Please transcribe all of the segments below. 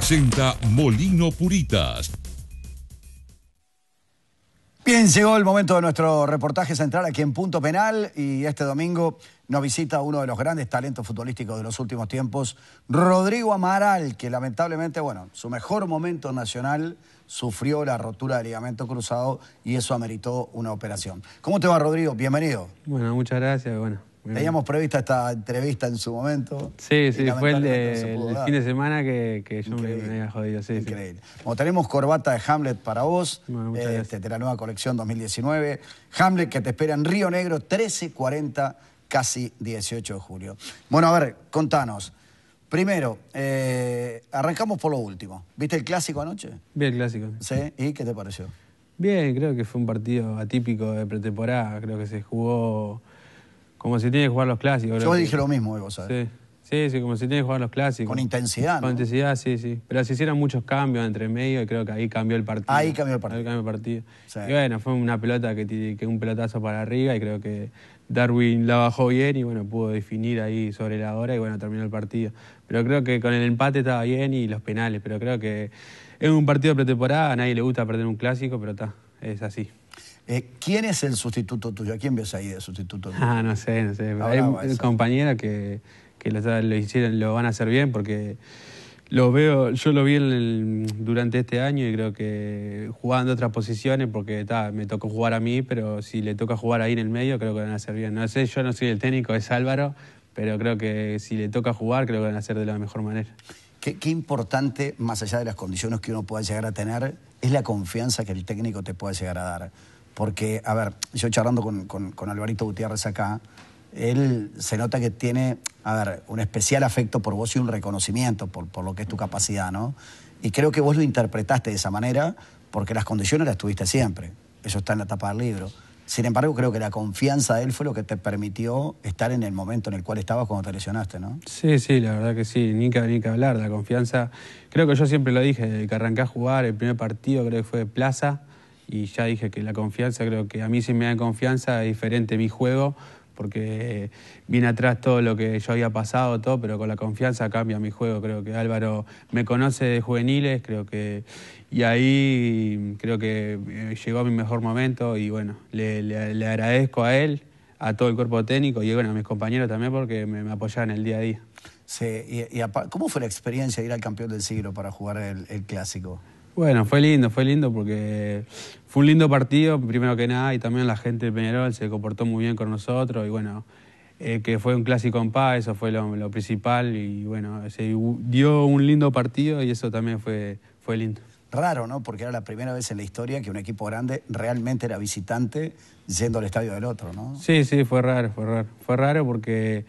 presenta Molino Puritas. Bien, llegó el momento de nuestro reportaje central aquí en Punto Penal y este domingo nos visita uno de los grandes talentos futbolísticos de los últimos tiempos, Rodrigo Amaral, que lamentablemente, bueno, su mejor momento nacional sufrió la rotura del ligamento cruzado y eso ameritó una operación. ¿Cómo te va, Rodrigo? Bienvenido. Bueno, muchas gracias. Bueno, Teníamos prevista esta entrevista en su momento. Sí, sí, fue el, de, fin de semana que, yo me, había jodido. Sí, Increíble. tenemos corbata de Hamlet para vos, este, de la nueva colección 2019. Hamlet que te espera en Río Negro, 13.40, casi 18 de julio. Bueno, a ver, contanos. Primero, eh, arrancamos por lo último. ¿Viste el clásico anoche? Bien el clásico. ¿Sí? ¿Y qué te pareció? Bien, creo que fue un partido atípico de pretemporada. Creo que se jugó como si tiene que jugar los clásicos. Yo dije lo mismo, vos sabés. Sí. sí, sí, como si tiene que jugar los clásicos. Con intensidad. Con intensidad, sí, sí. Pero se hicieron muchos cambios entre medio y creo que ahí cambió el partido. Ahí cambió el partido. Ahí cambió el partido. Y bueno, fue una pelota que, que un pelotazo para arriba y creo que Darwin la bajó bien y bueno, pudo definir ahí sobre la hora y bueno, terminó el partido. Pero creo que con el empate estaba bien y los penales, pero creo que es un partido de pretemporada, a nadie le gusta perder un clásico, pero está, es así. Eh, ¿Quién es el sustituto tuyo? ¿A quién ves ahí de sustituto tuyo? Ah, no sé, no sé. Hay compañeras que, lo, hicieron, lo van a hacer bien porque lo veo, yo lo vi durante este año y creo que jugando otras posiciones porque me tocó jugar a mí, pero si le toca jugar ahí en el medio creo que van a hacer bien. No sé, yo no soy el técnico, es Álvaro, pero creo que si le toca jugar creo que van a hacer de la mejor manera. qué, importante, más allá de las condiciones que uno pueda llegar a tener, es la confianza que el técnico te pueda llegar a dar. Porque, a ver, yo charlando con, Alvarito Gutiérrez acá, él se nota que tiene, a ver, un especial afecto por vos y un reconocimiento por, por lo que es tu capacidad, ¿no? Y creo que vos lo interpretaste de esa manera porque las condiciones las tuviste siempre. Eso está en la tapa del libro. Sin embargo, creo que la confianza de él fue lo que te permitió estar en el momento en el cual estabas cuando te lesionaste, ¿no? Sí, sí, la verdad que sí, ni que, ni que hablar, la confianza. Creo que yo siempre lo dije, que arranqué a jugar, el primer partido creo que fue de Plaza, y ya dije que la confianza, creo que a mí sí me da confianza, es diferente mi juego, porque eh, viene atrás todo lo que yo había pasado, todo, pero con la confianza cambia mi juego. Creo que Álvaro me conoce de juveniles, creo que. Y ahí creo que eh, llegó a mi mejor momento y bueno, le, agradezco a él, a todo el cuerpo técnico y bueno, a mis compañeros también porque me, apoyaban el día a día. Sí, y, ¿cómo fue la experiencia de ir al campeón del siglo para jugar el clásico? Bueno, fue lindo, fue lindo porque fue un lindo partido, primero que nada, y también la gente de Peñarol se comportó muy bien con nosotros y bueno, eh, que fue un clásico en paz, eso fue lo, principal y bueno, se dio un lindo partido y eso también fue, fue lindo. Raro, ¿no? Porque era la primera vez en la historia que un equipo grande realmente era visitante yendo al estadio del otro, ¿no? Sí, sí, fue raro, fue raro. Fue raro porque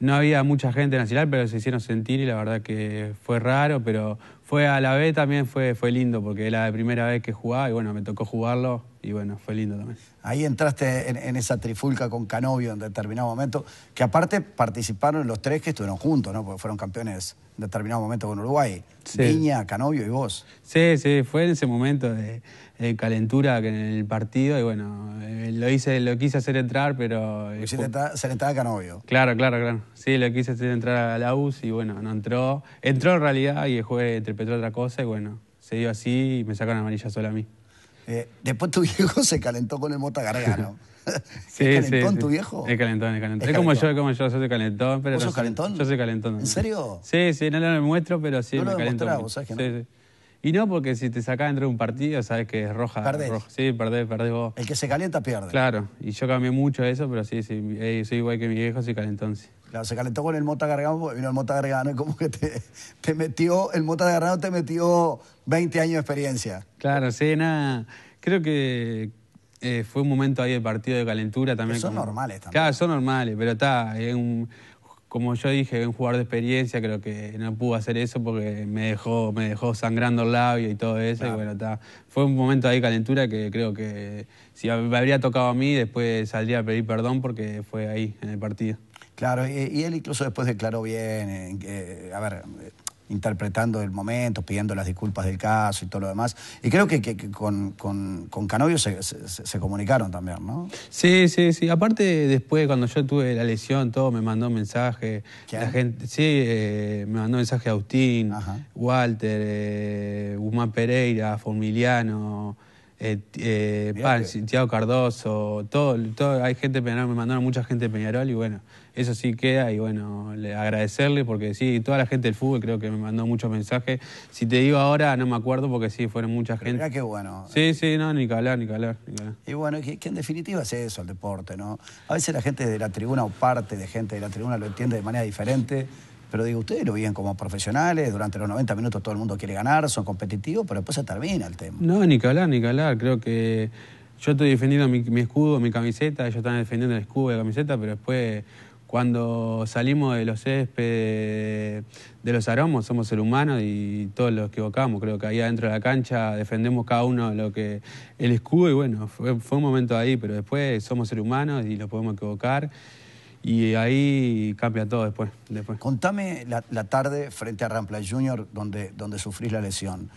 no había mucha gente nacional, pero se hicieron sentir y la verdad que fue raro, pero fue a la B también, fue, fue lindo, porque era la primera vez que jugaba y bueno, me tocó jugarlo y bueno, fue lindo también. Ahí entraste en, esa trifulca con Canovio en determinado momento, que aparte participaron los tres que estuvieron juntos, ¿no? Porque fueron campeones en determinado momento con Uruguay. niña Canovio y vos. Sí, sí, fue en ese momento. De, eh, calentura que en el partido y bueno, eh, lo hice, lo quise hacer entrar, pero... Eh, se le estaba Canovio. Claro, claro, claro. Sí, lo quise hacer entrar a la US y bueno, no entró. Entró en realidad y el juego interpretó otra cosa y bueno, se dio así y me sacaron amarilla sola a mí. después tu viejo se calentó con el Mota Gargano. sí, ¿Es calentón tu viejo? Es calentón, es calentón. Es, como yo, como yo, yo soy calentón. Pero ¿Vos sos calentón? Yo soy calentón. ¿En serio? Sí, sí, no lo muestro, pero sí no me lo no? Sí, sí. Y no, porque si te sacás dentro de un partido, sabes que es roja. Sí, perdés, perdés vos. El que se calienta pierde. Claro, y yo cambié mucho eso, pero sí, sí eh, soy igual que mi viejo, soy calentón, sí. Claro, se calentó con el Mota Gargano, porque vino el Mota Gargano y como que te, metió, el Mota Gargano te metió 20 años de experiencia. Claro, sí, nada. Creo que eh, fue un momento ahí de partido de calentura también. son normales también. Claro, son normales, pero está, es un como yo dije, un jugador de experiencia, creo que no pudo hacer eso porque me dejó, me dejó sangrando el labio y todo eso. Y bueno, fue un momento de calentura que creo que si me habría tocado a mí, después saldría a pedir perdón porque fue ahí, en el partido. Claro, y, él incluso después declaró bien, que a ver, interpretando el momento, pidiendo las disculpas del caso y todo lo demás. Y creo que, con, con, Canovio se, comunicaron también, ¿no? Sí, sí, sí. Aparte, después, cuando yo tuve la lesión, todo me mandó mensaje. La gente, sí, eh, me mandó mensaje a Agustín, Walter, eh, Guzmán Pereira, Formiliano. Eh, eh Tiago Cardoso, todo, todo, hay gente de Peñarol, me mandaron mucha gente de Peñarol y bueno, eso sí queda y bueno, agradecerle porque sí, toda la gente del fútbol creo que me mandó muchos mensajes. Si te digo ahora, no me acuerdo porque sí, fueron mucha gente. Mira qué bueno. Sí, sí, no, ni que ni calar Y bueno, que, en definitiva es eso el deporte, ¿no? A veces la gente de la tribuna o parte de gente de la tribuna lo entiende de manera diferente. Pero digo, ustedes lo viven como profesionales, durante los 90 minutos todo el mundo quiere ganar, son competitivos, pero después se termina el tema. No, ni que ni calar Creo que yo estoy defendiendo mi, escudo, mi camiseta, ellos están defendiendo el escudo y la camiseta, pero después cuando salimos de los céspedes, de los aromos, somos seres humanos y todos los equivocamos. Creo que ahí adentro de la cancha defendemos cada uno lo que el escudo y bueno, fue, un momento ahí, pero después somos seres humanos y lo podemos equivocar. Y ahí cambia todo después. después. Contame la, tarde frente a Rampla Junior donde, donde sufrís la lesión.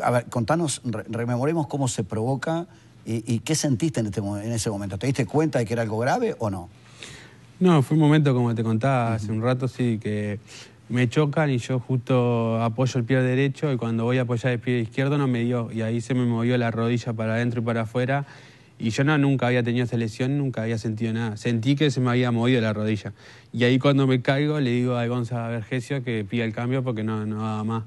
a ver, contanos, rememoremos cómo se provoca y, qué sentiste este en ese momento. ¿Te diste cuenta de que era algo grave o no? No, fue un momento, como te contaba hace un rato, sí, que me chocan y yo justo apoyo el pie derecho y cuando voy a apoyar el pie izquierdo no me dio y ahí se me movió la rodilla para adentro y para afuera y yo no, nunca había tenido esa lesión, nunca había sentido nada. Sentí que se me había movido la rodilla. Y ahí cuando me caigo le digo a Gonzalo Vergesio que pida el cambio porque no, no más.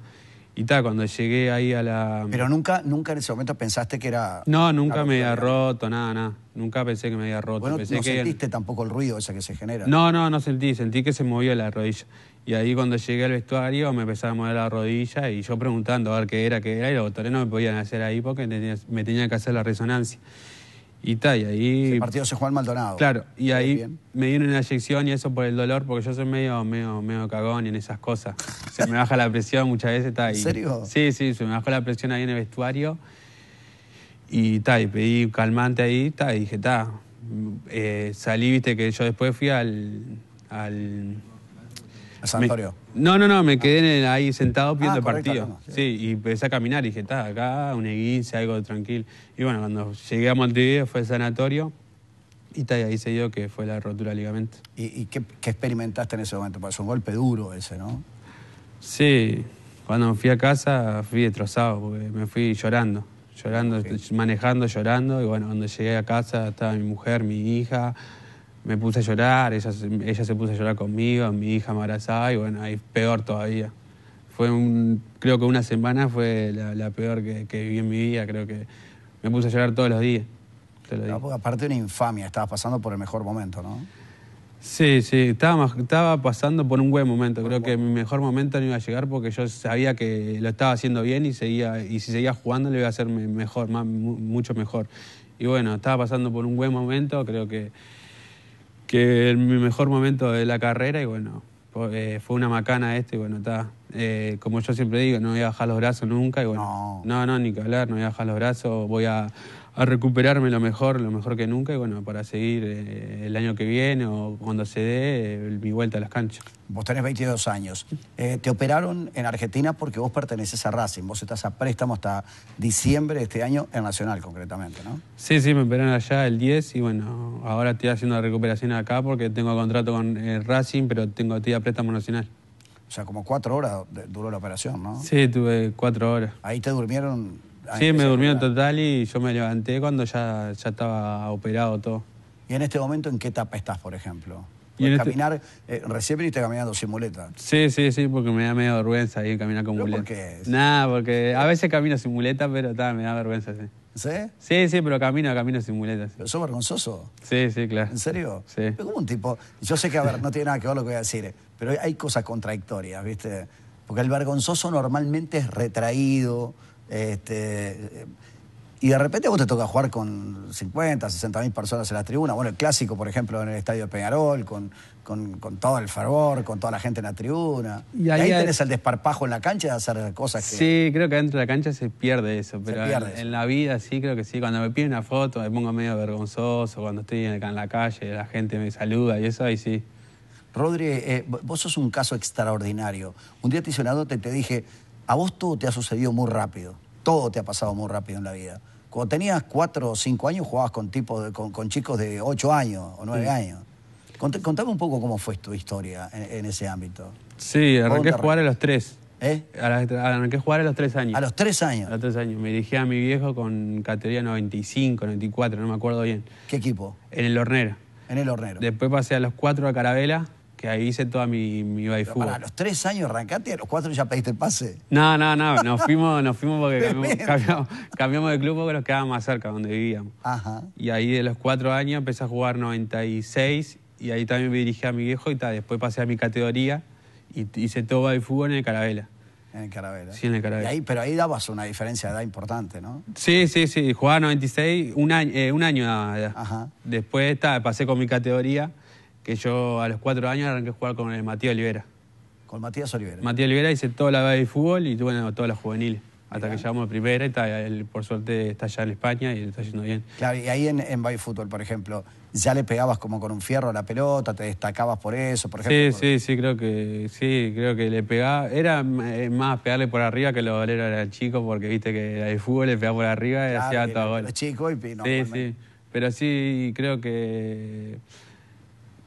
Y está, cuando llegué ahí a la... Pero nunca, nunca en ese momento pensaste que era... No, nunca me había roto, nada, nada. Nunca pensé que me había roto. no sentiste tampoco el ruido ese que se genera. No, no, no sentí. Sentí que se movió la rodilla. Y ahí cuando llegué al vestuario me empezaba a mover la rodilla y yo preguntando a ver qué era, qué era. Y los doctores no me podían hacer ahí porque me tenía que hacer la resonancia. Y está, y ahí... El partido se Juan Maldonado. Claro, y ahí me dieron una inyección y eso por el dolor, porque yo soy medio, medio, medio cagón en esas cosas. Se me baja la presión muchas veces. está ahí. ¿En serio? Sí, sí, se me bajó la presión ahí en el vestuario. Y está, y pedí calmante ahí, está, y dije, está. Eh, salí, viste, que yo después fui al Sanatorio. no, no, no, me quedé ahí sentado ah, viendo partido. sí. y empecé a caminar y dije, está acá, un eguince, algo tranquilo. Y bueno, cuando llegué a Montevideo fue el sanatorio y está ahí se dio que fue la rotura de ligamento. ¿Y, qué, experimentaste en ese momento? Pues un golpe duro ese, ¿no? Sí, cuando fui a casa fui destrozado porque me fui llorando. Llorando, manejando, llorando. Y bueno, cuando llegué a casa estaba mi mujer, mi hija, me puse a llorar, ella, se puso a llorar conmigo, mi hija embarazada, y bueno, ahí peor todavía. Fue un, creo que una semana fue la, peor que, que, viví en mi vida, creo que me puse a llorar todos los días. aparte de una infamia, estabas pasando por el mejor momento, ¿no? Sí, sí, estaba, estaba pasando por un buen momento. Creo que mi mejor momento no iba a llegar porque yo sabía que lo estaba haciendo bien y, seguía, y si seguía jugando le iba a hacer mejor, mucho mejor. Y bueno, estaba pasando por un buen momento, creo que que en mi mejor momento de la carrera y bueno, pues, eh, fue una macana esto y bueno, está. Eh, como yo siempre digo, no voy a bajar los brazos nunca y bueno, no. no, no, ni que hablar, no voy a bajar los brazos, voy a, a recuperarme lo mejor, lo mejor que nunca, y bueno, para seguir eh, el año que viene o cuando se dé eh, mi vuelta a las canchas. Vos tenés 22 años. Eh, te operaron en Argentina porque vos perteneces a Racing. Vos estás a préstamo hasta diciembre de este año en Nacional, concretamente, ¿no? Sí, sí, me operaron allá el 10 y bueno, ahora estoy haciendo la recuperación acá porque tengo contrato con Racing, pero tengo estoy a préstamo Nacional. O sea, como cuatro horas duró la operación, ¿no? Sí, tuve cuatro horas. Ahí te durmieron Sí, me en total y yo me levanté cuando ya, ya estaba operado todo. ¿Y en este momento en qué etapa estás, por ejemplo? Y este- caminar, eh, recién viniste caminando sin muleta. Sí, sí, sí, porque me da medio vergüenza ir caminar con muleta. ¿Por qué? Nada, porque a veces camino sin muleta, pero me da vergüenza, sí. ¿Sí? Sí, sí, pero camino, camino sin muletas. ¿Pero sos vergonzoso? Sí, sí, claro. ¿En serio? Sí. Pero como un tipo, yo sé que, a ver, no tiene nada que ver lo que voy a decir, pero hay cosas contradictorias, ¿viste? Porque el vergonzoso normalmente es retraído, este, y de repente vos te toca jugar con 50, 60 mil personas en la tribuna. Bueno, el clásico, por ejemplo, en el estadio de Peñarol, con, con, todo el fervor, con toda la gente en la tribuna. Y ahí, tenés el desparpajo en la cancha de hacer cosas que. Sí, creo que dentro de la cancha se pierde eso. Pero en, la vida sí, creo que sí. Cuando me piden una foto me pongo medio vergonzoso. Cuando estoy en la calle, la gente me saluda y eso ahí sí. Rodri, eh, vos sos un caso extraordinario. Un día te hice una y te dije, a vos todo te ha sucedido muy rápido, todo te ha pasado muy rápido en la vida. Cuando tenías cuatro o cinco años jugabas con, tipos, con, chicos de ocho años o nueve años. contame un poco cómo fue tu historia en, ese ámbito. Sí, arranqué a jugar a los tres. ¿Eh? A arranqué a jugar a los tres años. ¿A los tres años? A los tres años. Me dirigí a mi viejo con categoría 95, 94, no me acuerdo bien. ¿Qué equipo? En el Hornero. En el Hornero. Después pasé a los cuatro a Carabela que ahí hice toda mi, mi fútbol los tres años arrancaste, a los cuatro ya pediste el pase. No, no, no, nos fuimos, nos fuimos porque cambiamos, de club porque nos quedábamos más cerca donde vivíamos. Ajá. Y ahí de los cuatro años empecé a jugar 96 y ahí también me dirigí a mi viejo y tal, después pasé a mi categoría y hice todo fútbol en el Carabela. En el Carabela. Sí, en el Carabela. ahí, pero ahí dabas una diferencia de edad importante, ¿no? Sí, sí, sí. Jugaba 96, un año, eh, un año Después pasé con mi categoría que yo a los cuatro años arranqué a jugar con el eh, Matías Olivera. ¿Con Matías Olivera? Matías Olivera hice toda la base de fútbol y bueno, toda la juvenil. Hasta que llegamos a primera y él, por suerte está ya en España y está yendo bien. Claro, y ahí en, en Bay Fútbol, por ejemplo, ¿ya le pegabas como con un fierro a la pelota? ¿Te destacabas por eso? Por sí, sí, sí, creo que sí, creo que le pegaba. Era eh, más pegarle por arriba que los valero era el chico, porque viste que el fútbol le pegaba por arriba y hacía todo gol. y Sí, pues, sí. Pero sí, creo que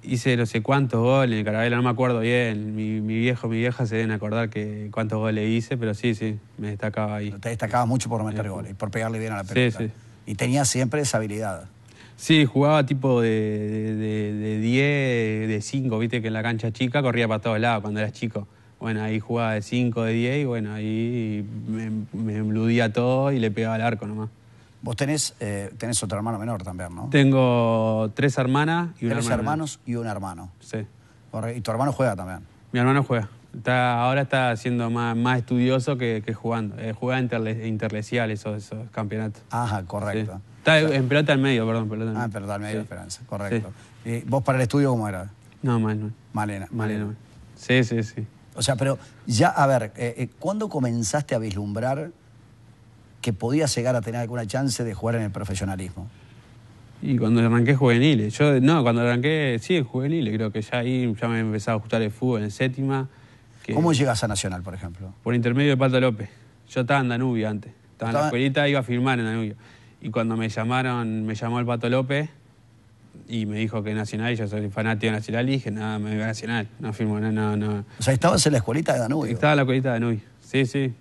hice no sé cuántos goles en Carabela, no me acuerdo bien. Mi, mi, viejo, mi vieja se deben acordar que cuántos goles hice, pero sí, sí, me destacaba ahí. te destacaba mucho por meter goles, por pegarle bien a la pelota. Sí, sí. Y tenía siempre esa habilidad. Sí, jugaba tipo de 10, de, de, 5, viste que en la cancha chica corría para todos lados cuando eras chico. Bueno, ahí jugaba de 5, de 10 y bueno, ahí me, me embludía todo y le pegaba al arco nomás. Vos tenés, eh, otro hermano menor también, ¿no? Tengo tres hermanas y un Tres hermanos y un hermano. Sí. Y tu hermano juega también. Mi hermano juega. ahora está siendo más, estudioso que, jugando. Eh, juega interle, interlesial esos, campeonatos. Ajá, correcto. Está en pelota al medio, perdón. Pelota al ah, medio. Ah, en pelota medio, esperanza, correcto. ¿Y ¿Vos para el estudio cómo era? No, Manuel. Malena. Malena. Malena. Sí, sí, sí. O sea, pero ya, a ver, eh, ¿cuándo comenzaste a vislumbrar que podía llegar a tener alguna chance de jugar en el profesionalismo? Y cuando arranqué juveniles, yo no, cuando arranqué, sí, juveniles, creo que ya ahí ya me empezaba a gustar el fútbol en séptima. ¿Cómo llegas a Nacional, por ejemplo? Por intermedio de Pato López. Yo estaba en Danubio antes, estaba en la escuelita, iba a firmar en Danubio. Y cuando me llamaron, me llamó el Pato López y me dijo que Nacional, yo soy fanático de Nacional, y dije, nada, me voy a Nacional, no firmo, no, no, no. O sea, estabas en la escuelita de Danubio. Estaba en la escuelita de Danubio, sí, sí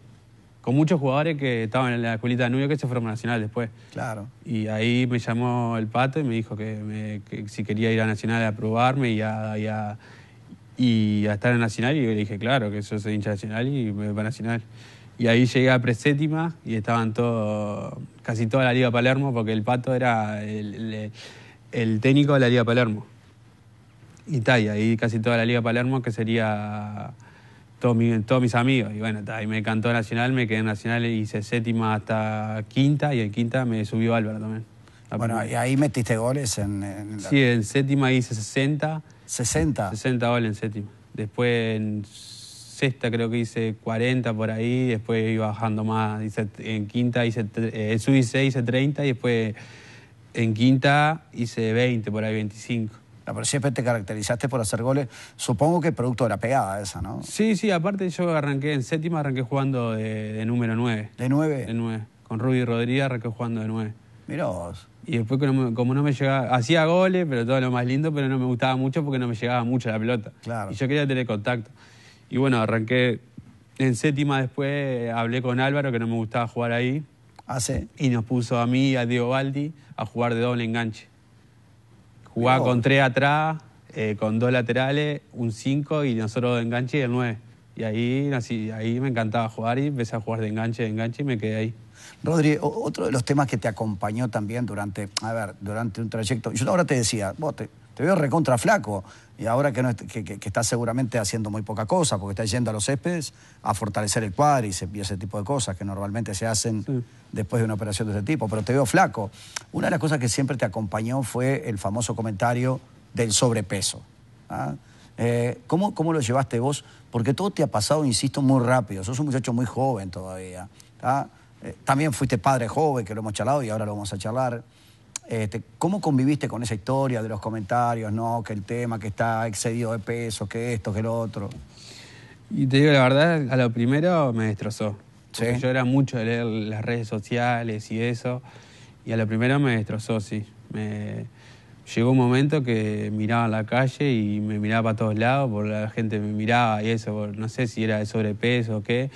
con muchos jugadores que estaban en la escuelita de Nubio que se fueron a Nacional después. Claro. Y ahí me llamó el pato y me dijo que, si quería ir a Nacional a probarme y a, y estar en Nacional. Y yo le dije, claro, que yo soy hincha Nacional y me voy a Nacional. Y ahí llegué a Preséptima y estaban todo, casi toda la Liga Palermo, porque el pato era el, técnico de la Liga Palermo. Y y ahí casi toda la Liga Palermo, que sería todos, mis amigos. Y bueno, ahí me cantó Nacional, me quedé en Nacional, hice séptima hasta quinta y en quinta me subió Álvaro también. Bueno, y ahí metiste goles en... Sí, en séptima hice 60. 60. 60 goles en séptima. Después en sexta creo que hice 40 por ahí, después iba bajando más, hice, en quinta hice, eh, subí 6, hice 30 y después en quinta hice 20, por ahí 25 pero siempre te caracterizaste por hacer goles, supongo que producto de la pegada esa, ¿no? Sí, sí, aparte yo arranqué en séptima, arranqué jugando de, número 9. ¿De 9? De 9. Con Ruby Rodríguez arranqué jugando de 9. Mirá Y después, como no me llegaba, hacía goles, pero todo lo más lindo, pero no me gustaba mucho porque no me llegaba mucho la pelota. Claro. Y yo quería tener contacto. Y bueno, arranqué en séptima después, hablé con Álvaro, que no me gustaba jugar ahí. Ah, sí. Y nos puso a mí a Diego Baldi a jugar de doble enganche. Jugaba con tres atrás, eh, con dos laterales, un cinco y nosotros de enganche y el nueve. Y ahí, así, ahí me encantaba jugar y empecé a jugar de enganche, de enganche y me quedé ahí. Rodri, otro de los temas que te acompañó también durante, a ver, durante un trayecto, yo ahora te decía, vos te, te veo recontra flaco. Y ahora que, no, está seguramente haciendo muy poca cosa, porque está yendo a los céspedes a fortalecer el cuádriceps y ese tipo de cosas que normalmente se hacen después de una operación de ese tipo. Pero te veo flaco. Una de las cosas que siempre te acompañó fue el famoso comentario del sobrepeso. ¿ah? Eh, ¿cómo, lo llevaste vos? Porque todo te ha pasado, insisto, muy rápido. Sos un muchacho muy joven todavía. ¿ah? Eh, también fuiste padre joven, que lo hemos charlado y ahora lo vamos a charlar. Este, ¿Cómo conviviste con esa historia de los comentarios, no? Que el tema que está excedido de peso, que esto, que lo otro. Y te digo la verdad, a lo primero me destrozó. yo era mucho de leer las redes sociales y eso. Y a lo primero me destrozó, sí. Me... Llegó un momento que miraba en la calle y me miraba para todos lados, porque la gente me miraba y eso, no sé si era de sobrepeso o qué,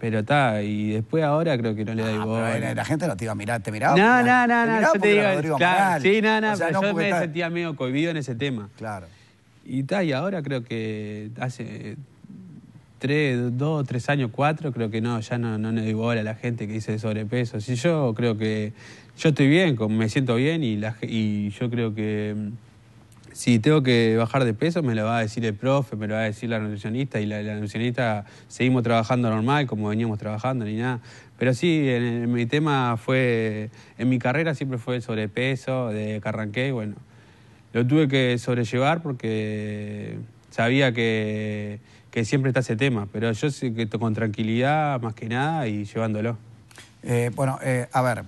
pero está, y después ahora creo que no le da ah, la, gente no te iba a mirar, te miraba. No, no, no, no, yo te digo. sí, no, no, pero yo me sentía medio cohibido en ese tema. Claro. Y está, y ahora creo que hace tres, dos, tres años, cuatro, creo que no, ya no, no le doy bola a la gente que dice sobrepeso. Si yo creo que yo estoy bien, me siento bien y, la, y yo creo que mm, si tengo que bajar de peso, me lo va a decir el profe, me lo va a decir la nutricionista y la, nutricionista seguimos trabajando normal, como veníamos trabajando, ni nada. Pero sí, en, mi tema fue, en mi carrera siempre fue sobrepeso, de que arranqué, bueno, lo tuve que sobrellevar porque sabía que, siempre está ese tema, pero yo sé que con tranquilidad más que nada y llevándolo. Eh, bueno, eh, a ver,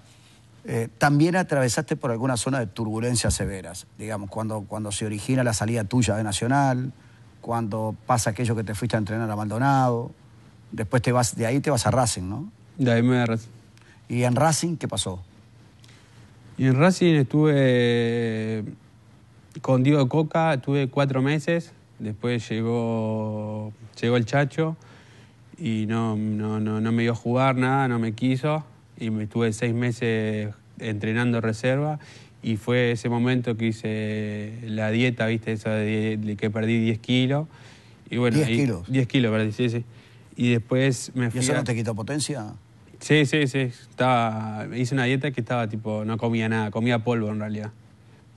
eh, también atravesaste por alguna zona de turbulencias severas, digamos, cuando, se origina la salida tuya de Nacional, cuando pasa aquello que te fuiste a entrenar a Maldonado, después te vas, de ahí te vas a Racing, ¿no? De ahí me voy a Racing. ¿Y en Racing qué pasó? Y en Racing estuve con Diego Coca, estuve cuatro meses, después llegó, el Chacho y no, no me dio a jugar nada, no me quiso y me estuve seis meses entrenando reserva y fue ese momento que hice la dieta, viste, esa de, que perdí 10 kilos. Y 10 kilos. 10 kilos perdí, sí, sí. Y después me fui. ¿Y eso no te quitó potencia? Sí, sí, sí. Estaba, hice una dieta que estaba tipo, no comía nada, comía polvo en realidad.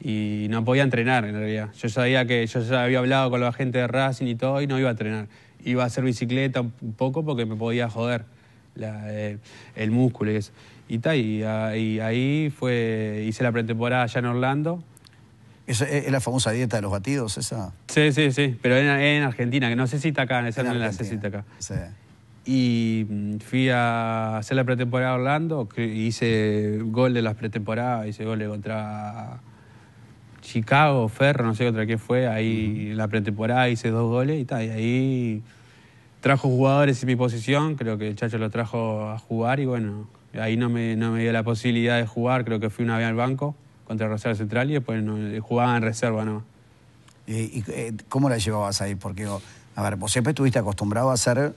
Y no podía entrenar en realidad. Yo sabía que yo ya había hablado con la gente de Racing y todo y no iba a entrenar. Iba a hacer bicicleta un poco porque me podía joder el músculo y eso. Y, ta, y, ahí fue, hice la pretemporada allá en Orlando. ¿Es, es, la famosa dieta de los batidos esa? Sí, sí, sí, pero en, Argentina, que no sé si está acá, en, ese en la sé si está acá. Y mm, fui a hacer la pretemporada a Orlando, hice gol de las pretemporadas, hice gol contra Chicago, Ferro, no sé contra qué fue, ahí en la pretemporada hice dos goles y, ta, y ahí trajo jugadores en mi posición, creo que el Chacho lo trajo a jugar y bueno, ahí no me, no me dio la posibilidad de jugar, creo que fui una vez al banco contra Rosario Central y después eh, jugaba en reserva nomás. ¿Y, eh, cómo la llevabas ahí? Porque, a ver, vos siempre estuviste acostumbrado a ser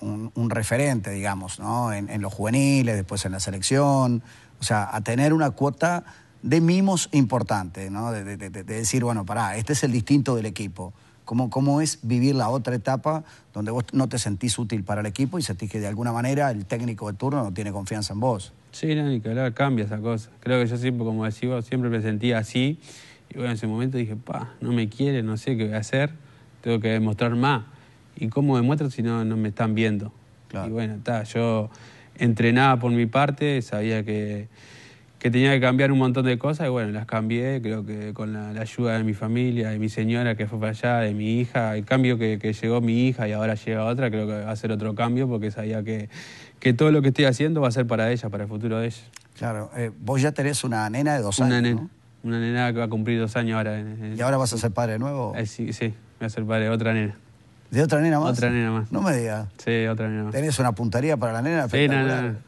un, referente, digamos, ¿no? En, los juveniles, después en la selección, o sea, a tener una cuota de mimos importante, ¿no? de, decir, bueno, pará, este es el distinto del equipo. ¿Cómo, es vivir la otra etapa donde vos no te sentís útil para el equipo y sentís que de alguna manera el técnico de turno no tiene confianza en vos? Sí, no, Nicolás, cambia esa cosa. Creo que yo siempre, como decía vos, siempre me sentía así. Y bueno, en ese momento dije, pa, no me quiere, no sé qué voy a hacer, tengo que demostrar más. ¿Y cómo demuestro si no, no me están viendo? Claro. Y bueno, está, yo entrenaba por mi parte, sabía que que tenía que cambiar un montón de cosas y bueno, las cambié, creo que con la, ayuda de mi familia, de mi señora que fue para allá, de mi hija, el cambio que, llegó mi hija y ahora llega otra, creo que va a ser otro cambio porque sabía que, que todo lo que estoy haciendo va a ser para ella, para el futuro de ella. Claro, eh, vos ya tenés una nena de dos una años. Nena, Una nena que va a cumplir dos años ahora. Eh, ¿Y ahora vas a ser padre de nuevo? Eh, sí, sí, voy a ser padre de otra nena. ¿De otra nena más? Otra nena más. No me digas. Sí, otra nena más. ¿Tenés una puntería para la nena? Sí, no,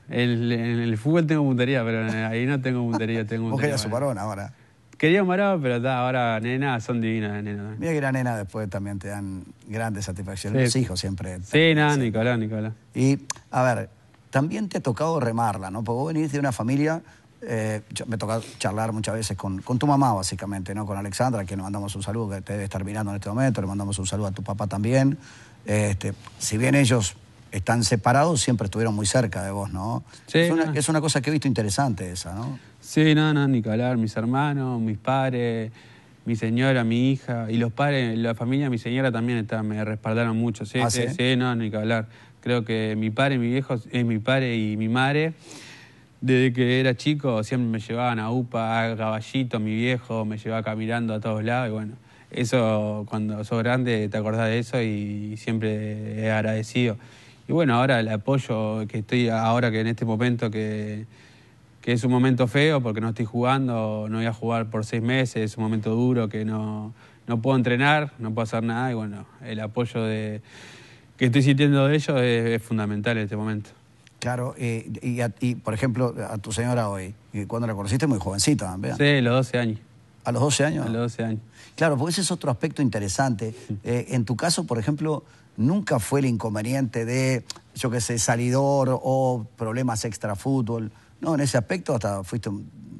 El, en el fútbol tengo puntería, pero ahí no tengo puntería. Tengo Vos querías su varón ahora. Quería un varón, pero está, ahora nena, son divinas nenas. ¿eh? Mira que la nena después también te dan grandes satisfacciones. Los hijos siempre. Sí, nada, Nicolás, Nicolás. Y, a ver, también te ha tocado remarla, ¿no? Porque vos venís de una familia eh, me toca charlar muchas veces con, tu mamá, básicamente, ¿no? Con Alexandra, que le mandamos un saludo, que te debe estar mirando en este momento, le mandamos un saludo a tu papá también. Este, si bien ellos están separados, siempre estuvieron muy cerca de vos, ¿no? es, una, cosa que he visto interesante esa, ¿no? Sí, no, no, ni que hablar. Mis hermanos, mis padres, mi señora, mi hija, y los padres, la familia de mi señora también me respaldaron mucho. ¿Ah, sí, sí, sí, no, ni que hablar. Creo que mi padre, mi viejo, es mi padre y mi madre desde que era chico siempre me llevaban a UPA, a Caballito, mi viejo, me llevaba caminando a todos lados y bueno, eso cuando sos grande te acordás de eso y siempre he agradecido. Y bueno, ahora el apoyo que estoy ahora que en este momento que, es un momento feo porque no estoy jugando, no voy a jugar por seis meses, es un momento duro que no, puedo entrenar, no puedo hacer nada y bueno, el apoyo de, que estoy sintiendo de ellos es fundamental en este momento. Claro, eh, y, por ejemplo, a tu señora hoy, eh, cuando la conociste muy jovencita también. Sí, los 12 años. ¿A los 12 años? A los 12 años. Claro, porque ese es otro aspecto interesante. Eh, en tu caso, por ejemplo, nunca fue el inconveniente de, yo qué sé, salidor o problemas extra fútbol. No, en ese aspecto hasta fuiste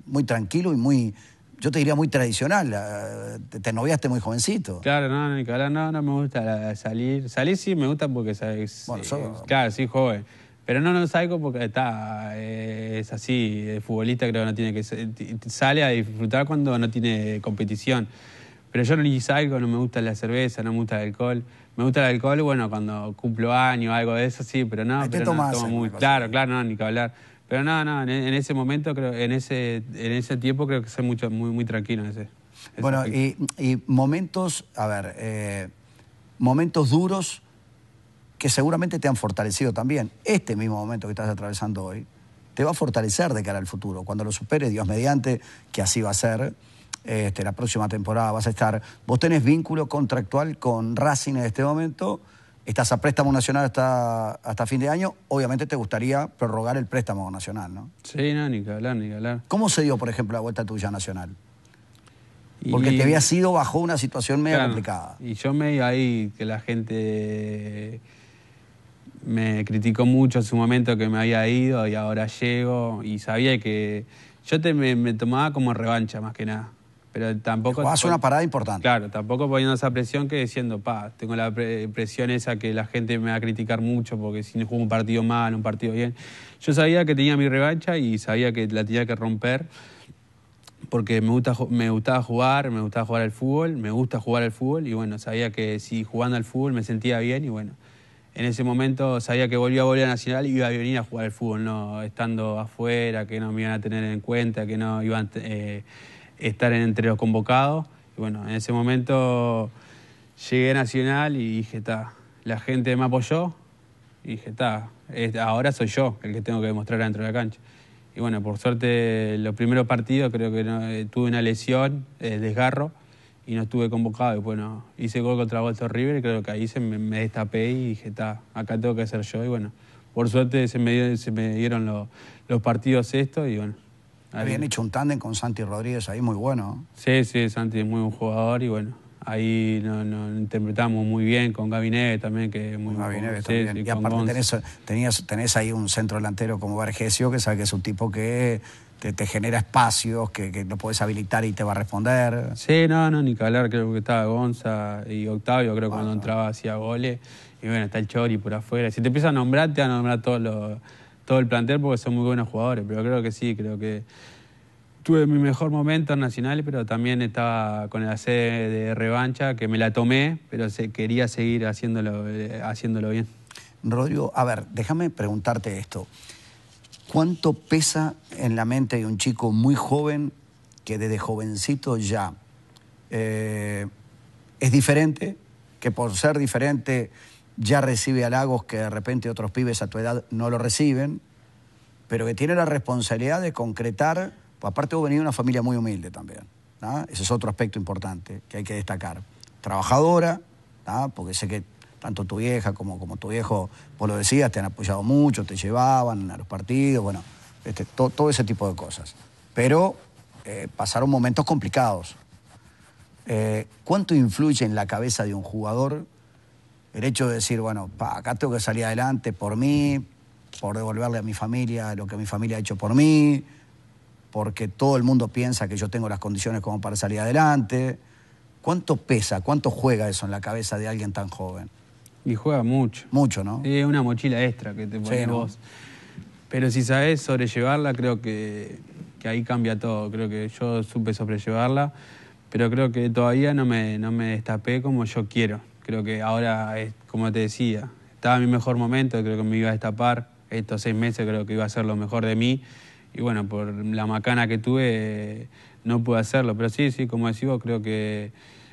muy tranquilo y muy, yo te diría muy tradicional. Te, noviaste muy jovencito. Claro, no, Nicolás, no, no me gusta salir. Salir sí me gusta porque... bueno, Claro, sí, joven. Pero no, no salgo porque está, eh, es así, el futbolista creo que no tiene que sale a disfrutar cuando no tiene competición. Pero yo no ni salgo, no me gusta la cerveza, no me gusta el alcohol. Me gusta el alcohol, bueno, cuando cumplo año, algo de eso, sí, pero no, pero no tomo muy claro, claro, no, ni que hablar. Pero no, no, en, ese momento creo, en ese, en ese tiempo creo que soy mucho, muy, muy tranquilo en ese. bueno, y, y, momentos, a ver, eh, momentos duros que seguramente te han fortalecido también. Este mismo momento que estás atravesando hoy te va a fortalecer de cara al futuro. Cuando lo supere, Dios mediante, que así va a ser, este, la próxima temporada vas a estar. Vos tenés vínculo contractual con Racing en este momento, estás a préstamo nacional hasta, hasta fin de año, obviamente te gustaría prorrogar el préstamo nacional, ¿no? Sí, no, ni que hablar, ni que hablar. ¿Cómo se dio, por ejemplo, la vuelta tuya nacional? Porque te había sido bajo una situación medio complicada. Y yo me ahí que la gente me criticó mucho en su momento que me había ido y ahora llego y sabía que yo te, me, tomaba como revancha más que nada. Pero tampoco... Vas una parada importante. Claro, tampoco poniendo esa presión que diciendo, pa, tengo la presión esa que la gente me va a criticar mucho porque si no juego un partido mal, un partido bien. Yo sabía que tenía mi revancha y sabía que la tenía que romper porque me, gusta, me gustaba jugar, me gustaba jugar al fútbol, me gusta jugar al fútbol y bueno, sabía que si jugando al fútbol me sentía bien y bueno, en ese momento sabía que volvió a volver a Nacional y iba a venir a jugar al fútbol, no estando afuera, que no me iban a tener en cuenta, que no iban a eh, estar entre los convocados. Y bueno, en ese momento llegué a Nacional y dije, está, la gente me apoyó y dije, está, ahora soy yo el que tengo que demostrar dentro de la cancha. Y bueno, por suerte, los primeros partidos creo que eh, tuve una lesión, eh, desgarro, y no estuve convocado. Y bueno, hice gol contra Walter River y creo que ahí se me, destapé y dije, está, acá tengo que hacer yo. Y bueno, por suerte se me, se me dieron los partidos estos y bueno. Habían hecho un tándem con Santi Rodríguez ahí muy bueno. Sí, sí, Santi es muy buen jugador y bueno, ahí nos interpretamos muy bien con Gabinete también, que es muy bueno. Gabinete y aparte tenés, tenías, tenés ahí un centro delantero como Vargesio, que sabe que es un tipo que te, genera espacios que, no lo podés habilitar y te va a responder. Sí, no, no, ni creo que estaba Gonza y Octavio, creo que cuando ah. entraba hacía goles. Y bueno, está el Chori por afuera. Si te empieza a nombrar, te van a nombrar todo el plantel porque son muy buenos jugadores, pero creo que sí, creo que tuve mi mejor momento en Nacional, pero también estaba con la sede de revancha, que me la tomé, pero quería seguir haciéndolo, eh, haciéndolo bien. Rodrigo, a ver, déjame preguntarte esto. ¿Cuánto pesa en la mente de un chico muy joven que desde jovencito ya eh, es diferente, que por ser diferente ya recibe halagos que de repente otros pibes a tu edad no lo reciben, pero que tiene la responsabilidad de concretar, pues aparte hubo venido de una familia muy humilde también, ¿ah? ese es otro aspecto importante que hay que destacar, trabajadora, ¿ah? porque sé que tanto tu vieja como, como tu viejo, vos lo decías, te han apoyado mucho, te llevaban a los partidos, bueno, este, todo ese tipo de cosas. Pero eh, pasaron momentos complicados. Eh, ¿Cuánto influye en la cabeza de un jugador el hecho de decir, bueno, acá tengo que salir adelante por mí, por devolverle a mi familia lo que mi familia ha hecho por mí, porque todo el mundo piensa que yo tengo las condiciones como para salir adelante? ¿Cuánto pesa, cuánto juega eso en la cabeza de alguien tan joven? Y juega mucho. Mucho, ¿no? Es una mochila extra que te pones vos. Pero si sabes sobrellevarla, creo que, que, ahí cambia todo. Creo que yo supe sobrellevarla, pero creo que todavía no me, no me destapé como yo quiero. Creo que ahora, es, como te decía, estaba mi mejor momento, creo que me iba a destapar. Estos seis meses creo que iba a ser lo mejor de mí. Y bueno, por la macana que tuve, no pude hacerlo. Pero sí, sí, como decís vos, creo que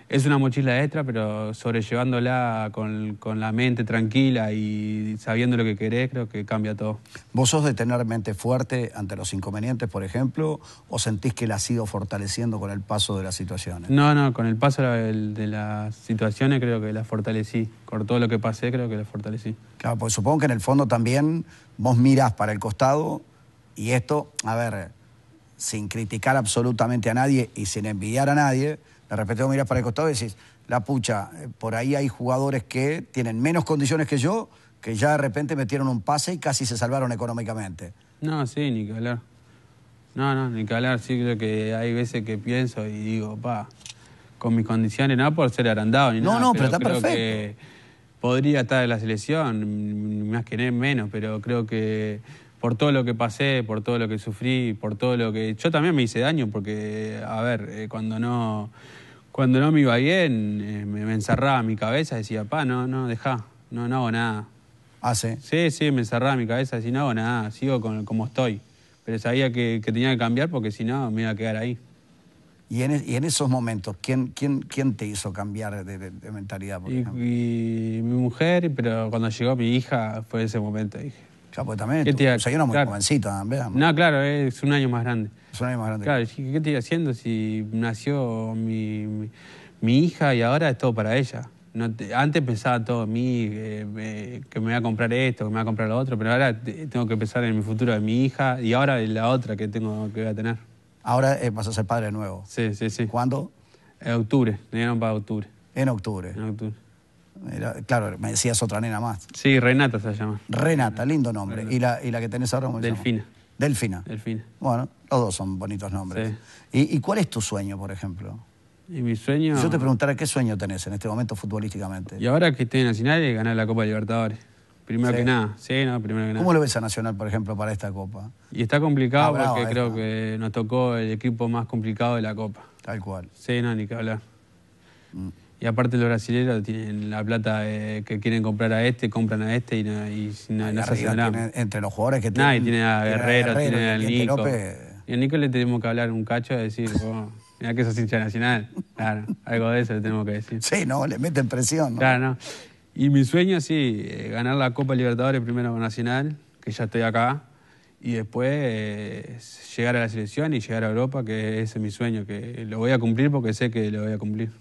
es una mochila extra, pero sobrellevándola con, con, la mente tranquila y sabiendo lo que querés, creo que cambia todo. ¿Vos sos de tener mente fuerte ante los inconvenientes, por ejemplo, o sentís que la has ido fortaleciendo con el paso de las situaciones? No, no, con el paso de las situaciones creo que la fortalecí. Con todo lo que pasé, creo que la fortalecí. Claro, pues supongo que en el fondo también vos mirás para el costado y esto, a ver, sin criticar absolutamente a nadie y sin envidiar a nadie, la repente vos para el costado y decís, la pucha, eh, por ahí hay jugadores que tienen menos condiciones que yo, que ya de repente metieron un pase y casi se salvaron económicamente. No, sí, ni que No, no, ni que Sí, creo que hay veces que pienso y digo, pa, con mis condiciones, no por ser arandado ni no, No, pero, está perfecto. podría estar en la selección, mm, más que menos, pero creo que por todo lo que pasé, por todo lo que sufrí, por todo lo que... Yo también me hice daño porque, a ver, eh, cuando no cuando no me iba bien, eh, me, me encerraba mi cabeza, decía, pa, no, no, deja, no, no hago nada. Ah, sí. Sí, sí, me encerraba mi cabeza, decía, no hago nada, sigo con, como estoy. Pero sabía que, tenía que cambiar porque si no me iba a quedar ahí. Y en, esos momentos, ¿quién, quién, quién te hizo cambiar de, mentalidad? mi mujer, pero cuando llegó mi hija fue ese momento, dije, ya, pues, también. ¿Qué muy claro. No, claro, es un año más grande. Es un año más grande. Claro, ¿qué estoy haciendo si nació mi, hija y ahora es todo para ella? antes pensaba todo en mí, eh, eh, que me voy a comprar esto, que me voy a comprar lo otro, pero ahora tengo que pensar en mi futuro de mi hija y ahora en la otra que tengo que voy a tener. Ahora pasó eh, vas a ser padre nuevo. Sí, sí, sí. ¿Cuándo? En octubre, me dieron para octubre. En octubre. En octubre claro, me decías otra nena más. Sí, Renata se llama. Renata, lindo nombre. ¿Y, la, ¿Y la que tenés ahora cómo Delfina. Delfina. Delfina. Bueno, los dos son bonitos nombres. ¿Y, cuál es tu sueño, por ejemplo? ¿Y mi sueño? yo te preguntara qué sueño tenés en este momento futbolísticamente. Y ahora que estoy en Nacional y ganar la Copa Libertadores. Primero que nada, sí, no, primero que nada. ¿Cómo lo ves a Nacional, por ejemplo, para esta Copa? Y está complicado porque creo que nos tocó el equipo más complicado de la Copa. Tal cual. Sí, no, ni que hablar. Mm. Y aparte los brasileños tienen la plata eh, que quieren comprar a este, compran a este y no, y se nada. entre los jugadores que tienen... No, y a Guerrero, tiene Nico. Y a Nico le tenemos que hablar un cacho y decir, oh, mira que sos hincha nacional. Claro, algo de eso le tenemos que decir. Sí, no, le meten presión. Claro, no. Y mi sueño, sí, eh, ganar la Copa Libertadores primero Nacional, que ya estoy acá. Y después eh, llegar a la selección y llegar a Europa, que ese es mi sueño, que lo voy a cumplir porque sé que lo voy a cumplir.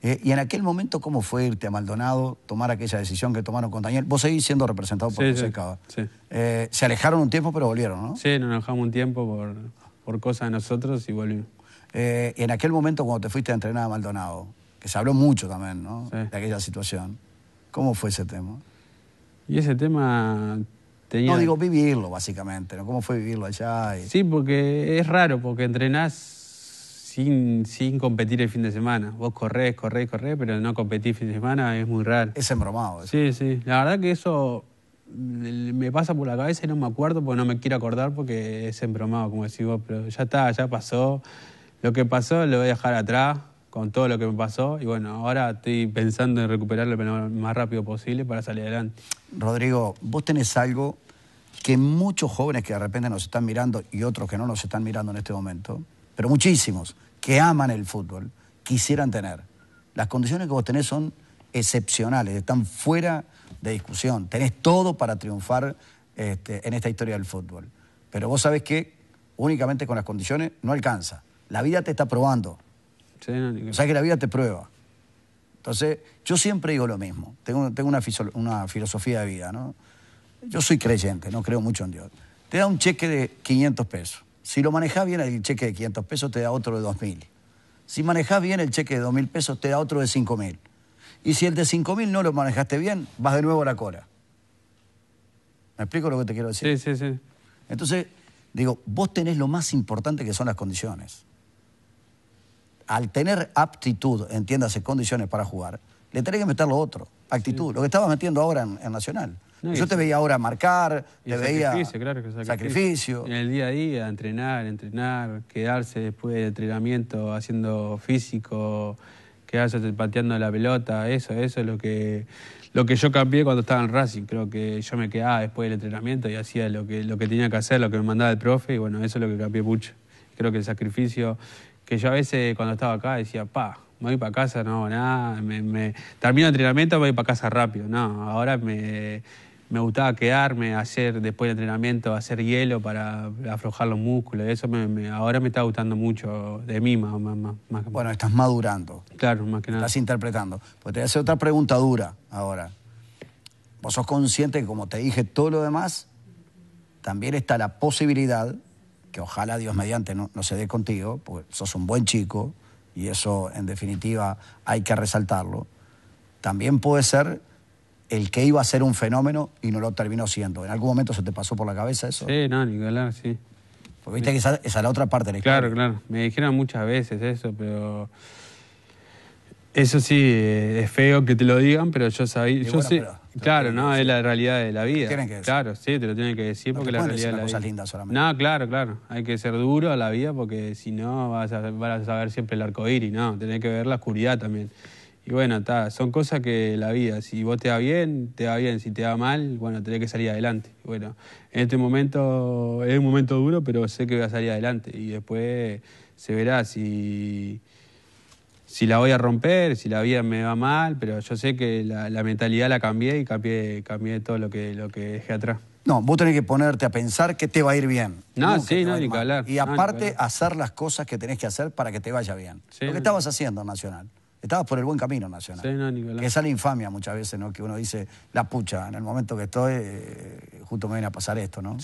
Eh, y en aquel momento, ¿cómo fue irte a Maldonado, tomar aquella decisión que tomaron con Daniel? Vos seguís siendo representado por sí, José eh, se alejaron un tiempo, pero volvieron, ¿no? Sí, nos alejamos un tiempo por, por cosas de nosotros y volvimos. y eh, en aquel momento, cuando te fuiste a entrenar a Maldonado, que se habló mucho también, ¿no? De aquella situación. ¿Cómo fue ese tema? Y ese tema tenía... No digo vivirlo, básicamente, ¿no? ¿Cómo fue vivirlo allá? Sí, porque es raro, porque entrenás sin, competir el fin de semana. Vos corres, corres, corres, pero no competir el fin de semana es muy raro. Es embromado. Sí, sí. La verdad que eso me pasa por la cabeza y no me acuerdo porque no me quiero acordar porque es embromado, como decís vos, pero ya está, ya pasó. Lo que pasó lo voy a dejar atrás con todo lo que me pasó y bueno, ahora estoy pensando en recuperarlo lo más rápido posible para salir adelante. Rodrigo, vos tenés algo que muchos jóvenes que de repente nos están mirando y otros que no nos están mirando en este momento, pero muchísimos, que aman el fútbol quisieran tener. Las condiciones que vos tenés son excepcionales, están fuera de discusión. Tenés todo para triunfar este, en esta historia del fútbol. Pero vos sabés que únicamente con las condiciones no alcanza. La vida te está probando. Sí, que la vida te prueba. Entonces, yo siempre digo lo mismo. Tengo, una, filosofía de vida, ¿no? Yo soy creyente, no creo mucho en Dios. Te da un cheque de 500 pesos. Si lo manejás bien, el cheque de 500 pesos te da otro de 2.000. Si manejás bien, el cheque de 2.000 pesos te da otro de 5.000. Y si el de 5.000 no lo manejaste bien, vas de nuevo a la cola. ¿Me explico lo que te quiero decir? Sí, sí, sí. Entonces, digo, vos tenés lo más importante que son las condiciones. Al tener aptitud, entiéndase, condiciones para jugar, le tenés que meter lo otro, actitud, lo que estaba metiendo ahora en Nacional. Yo te veía ahora marcar, te veía sacrificio, claro que sacrificio. En el día a día, entrenar, entrenar, quedarse después del entrenamiento haciendo físico, quedarse pateando la pelota, eso, eso es lo que, lo que yo cambié cuando estaba en Racing. Creo que yo me quedaba después del entrenamiento y hacía lo que, lo que tenía que hacer, lo que me mandaba el profe, y bueno, eso es lo que cambié mucho. Creo que el sacrificio, que yo a veces cuando estaba acá decía, pa, me voy para casa, no, nada, me, termino el entrenamiento, me voy para casa rápido, no, ahora me me gustaba quedarme hacer después del entrenamiento hacer hielo para aflojar los músculos. Eso ahora me está gustando mucho de mí más, que nada. Bueno, estás madurando. Claro, más que nada. Estás interpretando. Pues te voy a hacer otra pregunta dura ahora. Vos sos consciente que como te dije todo lo demás, también está la posibilidad, que ojalá Dios mediante no, no se dé contigo, porque sos un buen chico y eso en definitiva hay que resaltarlo, también puede ser el que iba a ser un fenómeno y no lo terminó siendo. ¿En algún momento se te pasó por la cabeza eso? Sí, no, Nicolás, sí. Porque viste que esa, es la otra parte de la historia. Claro, claro. Me dijeron muchas veces eso, pero... Eso sí, eh, es feo que te lo digan, pero yo sabía... Yo sé... claro, no, es la realidad de la vida. Tienen que Claro, sí, te lo tienen que decir porque la realidad de la cosas lindas solamente. No, claro, claro. Hay que ser duro a la vida porque si no vas a, vas ver siempre el arco iris, no, tenés que ver la oscuridad también. Y bueno, son cosas que la vida, si vos te va bien, te va bien, si te va mal, bueno, tenés que salir adelante. Bueno, en este momento es un momento duro, pero sé que voy a salir adelante y después se verá si, si la voy a romper, si la vida me va mal, pero yo sé que la, mentalidad la cambié y cambié, todo lo que, lo que dejé atrás. No, vos tenés que ponerte a pensar que te va a ir bien. No, sí, no, ni hablar. Y aparte, hacer las cosas que tenés que hacer para que te vaya bien. lo que estabas haciendo, Nacional. Estabas por el buen camino nacional. Sí, Que sale es la infamia muchas veces, ¿no? Que uno dice, la pucha, en el momento que estoy, eh, justo me viene a pasar esto, ¿no?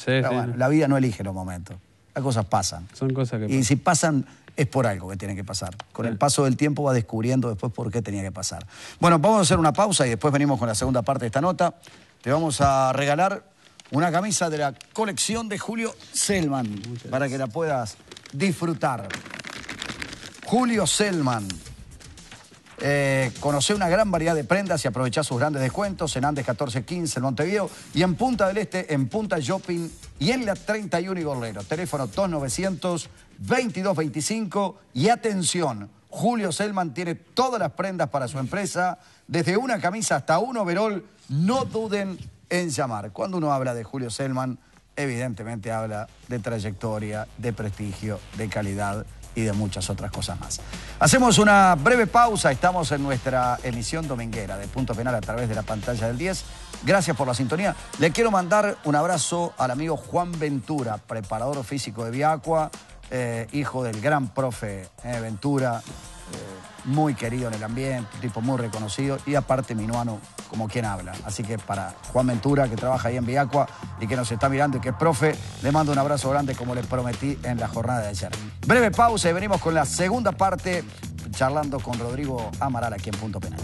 la vida no elige los momentos. Las cosas pasan. Son cosas que pasan. Y si pasan, es por algo que tiene que pasar. Con el paso del tiempo va descubriendo después por qué tenía que pasar. Bueno, vamos a hacer una pausa y después venimos con la segunda parte de esta nota. Te vamos a regalar una camisa de la colección de Julio Selman para que la puedas disfrutar. Julio Selman. Eh, una gran variedad de prendas y aprovecha sus grandes descuentos en Andes 1415 en Montevideo y en Punta del Este, en Punta Shopping y en la 31 y Gorlero. Teléfono 2900 2225 y atención, Julio Selman tiene todas las prendas para su empresa, desde una camisa hasta un overol, no duden en llamar. Cuando uno habla de Julio Selman, evidentemente habla de trayectoria, de prestigio, de calidad y de muchas otras cosas más. Hacemos una breve pausa, estamos en nuestra emisión dominguera de Punto Penal a través de la pantalla del 10. Gracias por la sintonía. Le quiero mandar un abrazo al amigo Juan Ventura, preparador físico de Viacua, eh, hijo del gran profe eh, Ventura, muy querido en el ambiente, un tipo muy reconocido y aparte minuano como quien habla. Así que para Juan Ventura, que trabaja ahí en Viacua y que nos está mirando y que es profe, le mando un abrazo grande como les prometí en la jornada de ayer. Breve pausa y venimos con la segunda parte charlando con Rodrigo Amaral aquí en Punto Penal.